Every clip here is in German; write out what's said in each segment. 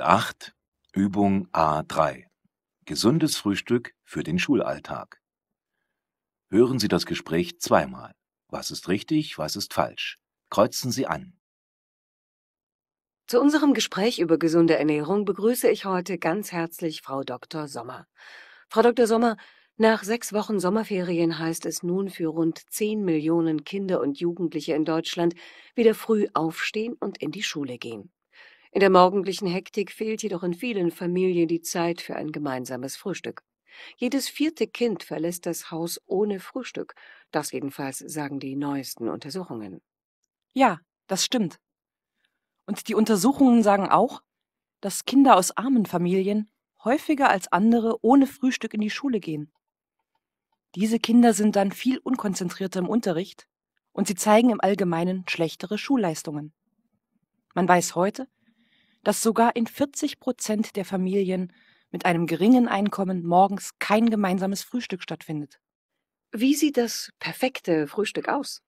8, Übung A3. Gesundes Frühstück für den Schulalltag. Hören Sie das Gespräch zweimal. Was ist richtig, was ist falsch? Kreuzen Sie an. Zu unserem Gespräch über gesunde Ernährung begrüße ich heute ganz herzlich Frau Dr. Sommer. Frau Dr. Sommer, nach sechs Wochen Sommerferien heißt es nun für rund zehn Millionen Kinder und Jugendliche in Deutschland wieder früh aufstehen und in die Schule gehen. In der morgendlichen Hektik fehlt jedoch in vielen Familien die Zeit für ein gemeinsames Frühstück. Jedes vierte Kind verlässt das Haus ohne Frühstück. Das jedenfalls sagen die neuesten Untersuchungen. Ja, das stimmt. Und die Untersuchungen sagen auch, dass Kinder aus armen Familien häufiger als andere ohne Frühstück in die Schule gehen. Diese Kinder sind dann viel unkonzentrierter im Unterricht und sie zeigen im Allgemeinen schlechtere Schulleistungen. Man weiß heute, dass sogar in 40 Prozent der Familien mit einem geringen Einkommen morgens kein gemeinsames Frühstück stattfindet. Wie sieht das perfekte Frühstück aus?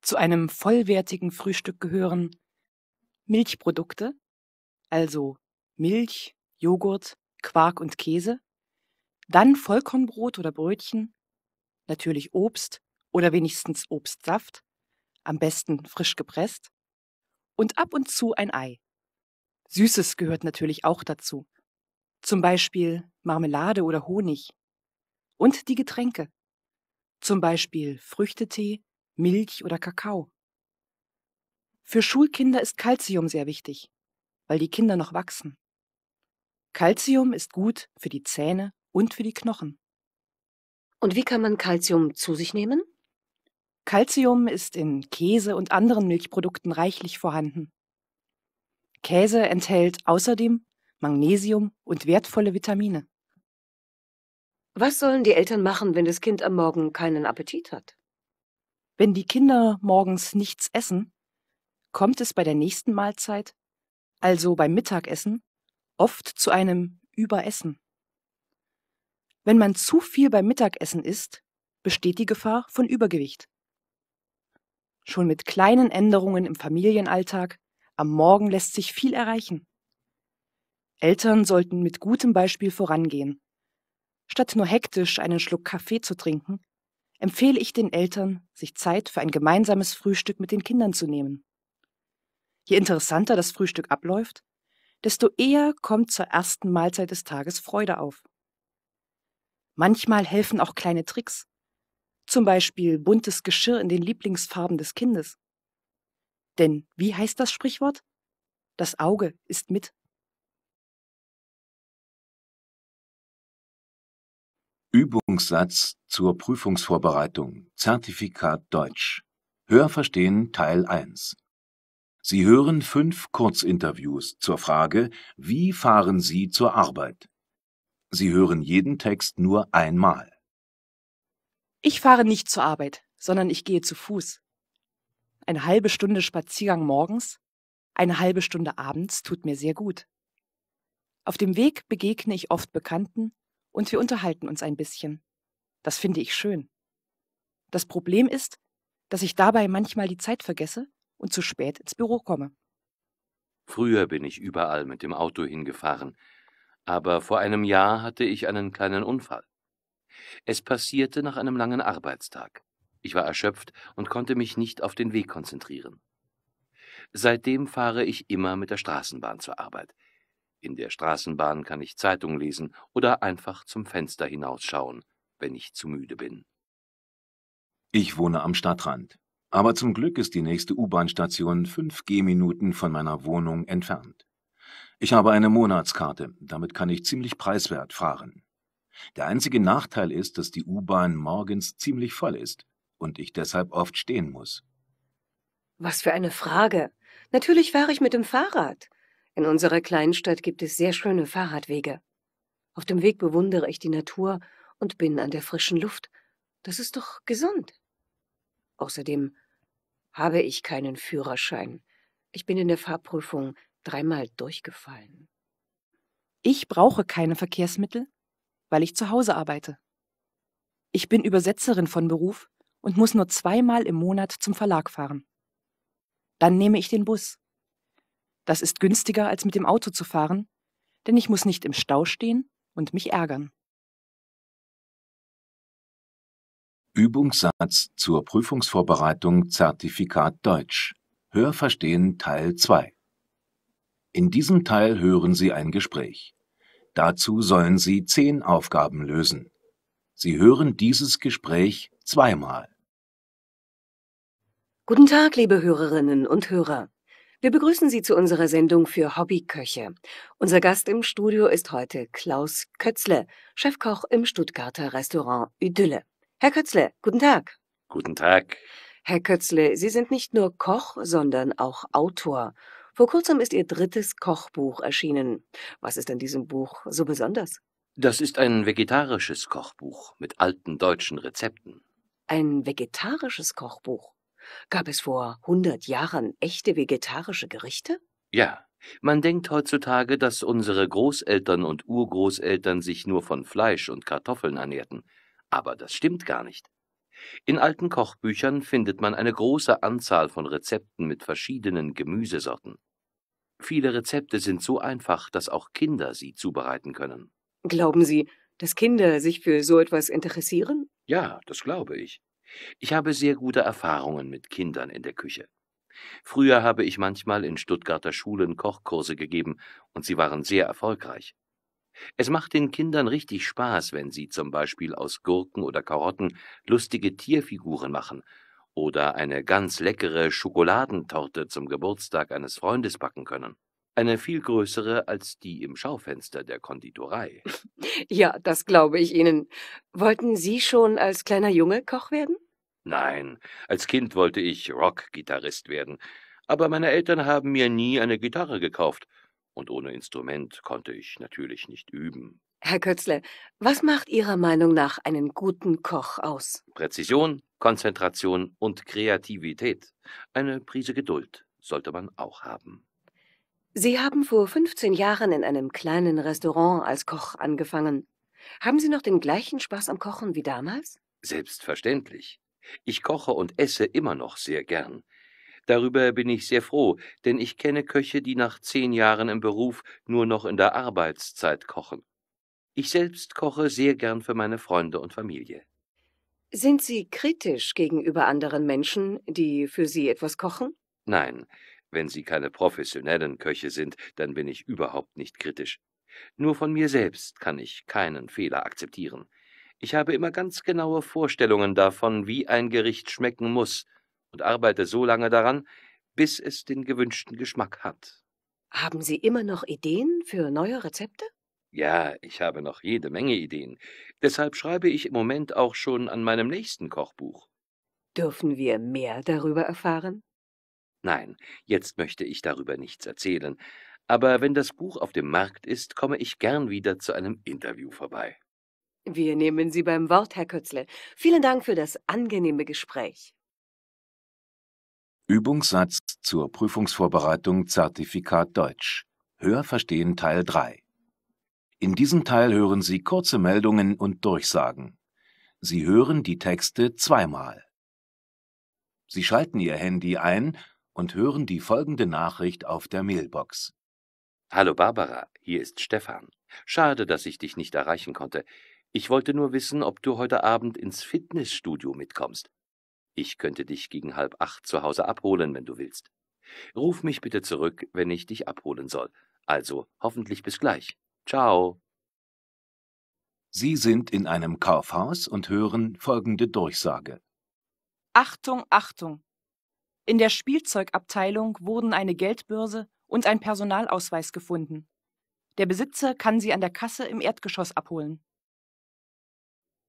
Zu einem vollwertigen Frühstück gehören Milchprodukte, also Milch, Joghurt, Quark und Käse, dann Vollkornbrot oder Brötchen, natürlich Obst oder wenigstens Obstsaft, am besten frisch gepresst, und ab und zu ein Ei. Süßes gehört natürlich auch dazu. Zum Beispiel Marmelade oder Honig. Und die Getränke. Zum Beispiel Früchtetee, Milch oder Kakao. Für Schulkinder ist Kalzium sehr wichtig, weil die Kinder noch wachsen. Kalzium ist gut für die Zähne und für die Knochen. Und wie kann man Kalzium zu sich nehmen? Kalzium ist in Käse und anderen Milchprodukten reichlich vorhanden. Käse enthält außerdem Magnesium und wertvolle Vitamine. Was sollen die Eltern machen, wenn das Kind am Morgen keinen Appetit hat? Wenn die Kinder morgens nichts essen, kommt es bei der nächsten Mahlzeit, also beim Mittagessen, oft zu einem Überessen. Wenn man zu viel beim Mittagessen isst, besteht die Gefahr von Übergewicht. Schon mit kleinen Änderungen im Familienalltag am Morgen lässt sich viel erreichen. Eltern sollten mit gutem Beispiel vorangehen. Statt nur hektisch einen Schluck Kaffee zu trinken, empfehle ich den Eltern, sich Zeit für ein gemeinsames Frühstück mit den Kindern zu nehmen. Je interessanter das Frühstück abläuft, desto eher kommt zur ersten Mahlzeit des Tages Freude auf. Manchmal helfen auch kleine Tricks, zum Beispiel buntes Geschirr in den Lieblingsfarben des Kindes. Denn wie heißt das Sprichwort? Das Auge ist mit. Übungssatz zur Prüfungsvorbereitung Zertifikat Deutsch Hörverstehen Teil 1 Sie hören fünf Kurzinterviews zur Frage, wie fahren Sie zur Arbeit? Sie hören jeden Text nur einmal. Ich fahre nicht zur Arbeit, sondern ich gehe zu Fuß. Eine halbe Stunde Spaziergang morgens, eine halbe Stunde abends tut mir sehr gut. Auf dem Weg begegne ich oft Bekannten und wir unterhalten uns ein bisschen. Das finde ich schön. Das Problem ist, dass ich dabei manchmal die Zeit vergesse und zu spät ins Büro komme. Früher bin ich überall mit dem Auto hingefahren, aber vor einem Jahr hatte ich einen kleinen Unfall. Es passierte nach einem langen Arbeitstag. Ich war erschöpft und konnte mich nicht auf den Weg konzentrieren. Seitdem fahre ich immer mit der Straßenbahn zur Arbeit. In der Straßenbahn kann ich Zeitung lesen oder einfach zum Fenster hinausschauen, wenn ich zu müde bin. Ich wohne am Stadtrand, aber zum Glück ist die nächste U-Bahn-Station fünf Gehminuten von meiner Wohnung entfernt. Ich habe eine Monatskarte, damit kann ich ziemlich preiswert fahren. Der einzige Nachteil ist, dass die U-Bahn morgens ziemlich voll ist und ich deshalb oft stehen muss. Was für eine Frage. Natürlich fahre ich mit dem Fahrrad. In unserer Kleinstadt gibt es sehr schöne Fahrradwege. Auf dem Weg bewundere ich die Natur und bin an der frischen Luft. Das ist doch gesund. Außerdem habe ich keinen Führerschein. Ich bin in der Fahrprüfung dreimal durchgefallen. Ich brauche keine Verkehrsmittel, weil ich zu Hause arbeite. Ich bin Übersetzerin von Beruf und muss nur zweimal im Monat zum Verlag fahren. Dann nehme ich den Bus. Das ist günstiger, als mit dem Auto zu fahren, denn ich muss nicht im Stau stehen und mich ärgern. Übungssatz zur Prüfungsvorbereitung Zertifikat Deutsch. Hörverstehen Teil 2. In diesem Teil hören Sie ein Gespräch. Dazu sollen Sie zehn Aufgaben lösen. Sie hören dieses Gespräch zweimal. Guten Tag, liebe Hörerinnen und Hörer. Wir begrüßen Sie zu unserer Sendung für Hobbyköche. Unser Gast im Studio ist heute Klaus Kötzle, Chefkoch im Stuttgarter Restaurant Idylle. Herr Kötzle, guten Tag. Guten Tag. Herr Kötzle, Sie sind nicht nur Koch, sondern auch Autor. Vor kurzem ist Ihr drittes Kochbuch erschienen. Was ist an diesem Buch so besonders? Das ist ein vegetarisches Kochbuch mit alten deutschen Rezepten. Ein vegetarisches Kochbuch? Gab es vor 100 Jahren echte vegetarische Gerichte? Ja, man denkt heutzutage, dass unsere Großeltern und Urgroßeltern sich nur von Fleisch und Kartoffeln ernährten, aber das stimmt gar nicht. In alten Kochbüchern findet man eine große Anzahl von Rezepten mit verschiedenen Gemüsesorten. Viele Rezepte sind so einfach, dass auch Kinder sie zubereiten können. Glauben Sie, dass Kinder sich für so etwas interessieren? Ja, das glaube ich. Ich habe sehr gute Erfahrungen mit Kindern in der Küche. Früher habe ich manchmal in Stuttgarter Schulen Kochkurse gegeben, und sie waren sehr erfolgreich. Es macht den Kindern richtig Spaß, wenn sie zum Beispiel aus Gurken oder Karotten lustige Tierfiguren machen oder eine ganz leckere Schokoladentorte zum Geburtstag eines Freundes backen können. Eine viel größere als die im Schaufenster der Konditorei. Ja, das glaube ich Ihnen. Wollten Sie schon als kleiner Junge Koch werden? Nein, als Kind wollte ich Rockgitarrist werden, aber meine Eltern haben mir nie eine Gitarre gekauft, und ohne Instrument konnte ich natürlich nicht üben. Herr Kötzle, was macht Ihrer Meinung nach einen guten Koch aus? Präzision, Konzentration und Kreativität. Eine Prise Geduld sollte man auch haben. Sie haben vor 15 Jahren in einem kleinen Restaurant als Koch angefangen. Haben Sie noch den gleichen Spaß am Kochen wie damals? Selbstverständlich. Ich koche und esse immer noch sehr gern. Darüber bin ich sehr froh, denn ich kenne Köche, die nach zehn Jahren im Beruf nur noch in der Arbeitszeit kochen. Ich selbst koche sehr gern für meine Freunde und Familie. Sind Sie kritisch gegenüber anderen Menschen, die für Sie etwas kochen? Nein, wenn Sie keine professionellen Köche sind, dann bin ich überhaupt nicht kritisch. Nur von mir selbst kann ich keinen Fehler akzeptieren. Ich habe immer ganz genaue Vorstellungen davon, wie ein Gericht schmecken muss, und arbeite so lange daran, bis es den gewünschten Geschmack hat. Haben Sie immer noch Ideen für neue Rezepte? Ja, ich habe noch jede Menge Ideen. Deshalb schreibe ich im Moment auch schon an meinem nächsten Kochbuch. Dürfen wir mehr darüber erfahren? Nein, jetzt möchte ich darüber nichts erzählen, aber wenn das Buch auf dem Markt ist, komme ich gern wieder zu einem Interview vorbei. Wir nehmen Sie beim Wort, Herr Kötzle. Vielen Dank für das angenehme Gespräch. Übungssatz zur Prüfungsvorbereitung Zertifikat Deutsch. Hörverstehen Teil 3. In diesem Teil hören Sie kurze Meldungen und Durchsagen. Sie hören die Texte zweimal. Sie schalten Ihr Handy ein und hören die folgende Nachricht auf der Mailbox. Hallo Barbara, hier ist Stefan. Schade, dass ich dich nicht erreichen konnte. Ich wollte nur wissen, ob du heute Abend ins Fitnessstudio mitkommst. Ich könnte dich gegen halb acht zu Hause abholen, wenn du willst. Ruf mich bitte zurück, wenn ich dich abholen soll. Also hoffentlich bis gleich. Ciao. Sie sind in einem Kaufhaus und hören folgende Durchsage. Achtung, Achtung! In der Spielzeugabteilung wurden eine Geldbörse und ein Personalausweis gefunden. Der Besitzer kann sie an der Kasse im Erdgeschoss abholen.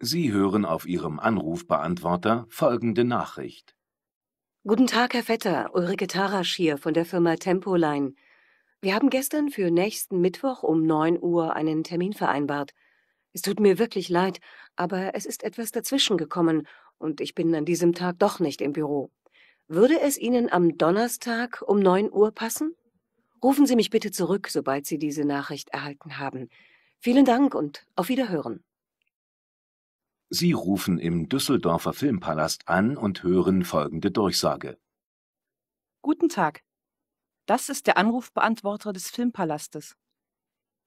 Sie hören auf Ihrem Anrufbeantworter folgende Nachricht. Guten Tag, Herr Vetter. Ulrike Tarasch hier von der Firma Tempoline. Wir haben gestern für nächsten Mittwoch um 9 Uhr einen Termin vereinbart. Es tut mir wirklich leid, aber es ist etwas dazwischen gekommen und ich bin an diesem Tag doch nicht im Büro. Würde es Ihnen am Donnerstag um 9 Uhr passen? Rufen Sie mich bitte zurück, sobald Sie diese Nachricht erhalten haben. Vielen Dank und auf Wiederhören. Sie rufen im Düsseldorfer Filmpalast an und hören folgende Durchsage. Guten Tag. Das ist der Anrufbeantworter des Filmpalastes.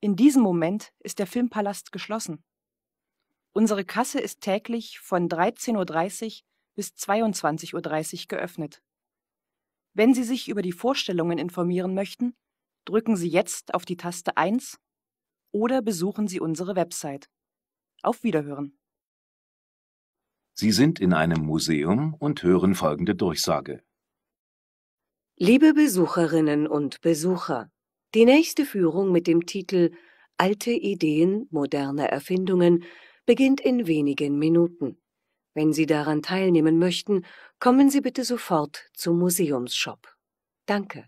In diesem Moment ist der Filmpalast geschlossen. Unsere Kasse ist täglich von 13.30 Uhr bis 22.30 Uhr geöffnet. Wenn Sie sich über die Vorstellungen informieren möchten, drücken Sie jetzt auf die Taste 1 oder besuchen Sie unsere Website. Auf Wiederhören. Sie sind in einem Museum und hören folgende Durchsage. Liebe Besucherinnen und Besucher, die nächste Führung mit dem Titel Alte Ideen, moderne Erfindungen beginnt in wenigen Minuten. Wenn Sie daran teilnehmen möchten, kommen Sie bitte sofort zum Museumsshop. Danke.